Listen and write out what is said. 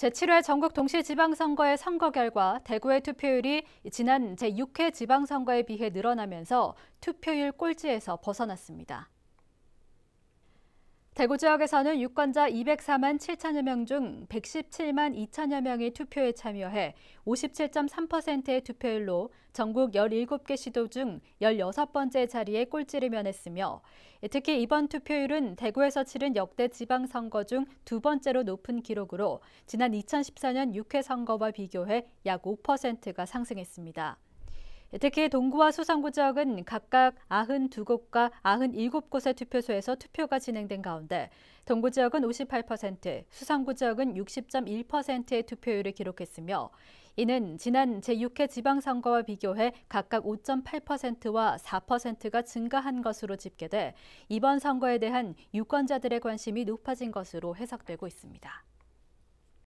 제7회 전국 동시지방선거의 선거 결과 대구의 투표율이 지난 제6회 지방선거에 비해 늘어나면서 투표율 꼴찌에서 벗어났습니다. 대구 지역에서는 유권자 204만 7천여 명 중 117만 2천여 명이 투표에 참여해 57.3%의 투표율로 전국 17개 시도 중 16번째 자리에 꼴찌를 면했으며 특히 이번 투표율은 대구에서 치른 역대 지방선거 중 두 번째로 높은 기록으로 지난 2014년 6회 선거와 비교해 약 5%가 상승했습니다. 특히 동구와 수성구 지역은 각각 92곳과 97곳의 투표소에서 투표가 진행된 가운데 동구 지역은 58%, 수성구 지역은 60.1%의 투표율을 기록했으며 이는 지난 제6회 지방선거와 비교해 각각 5.8%와 4%가 증가한 것으로 집계돼 이번 선거에 대한 유권자들의 관심이 높아진 것으로 해석되고 있습니다.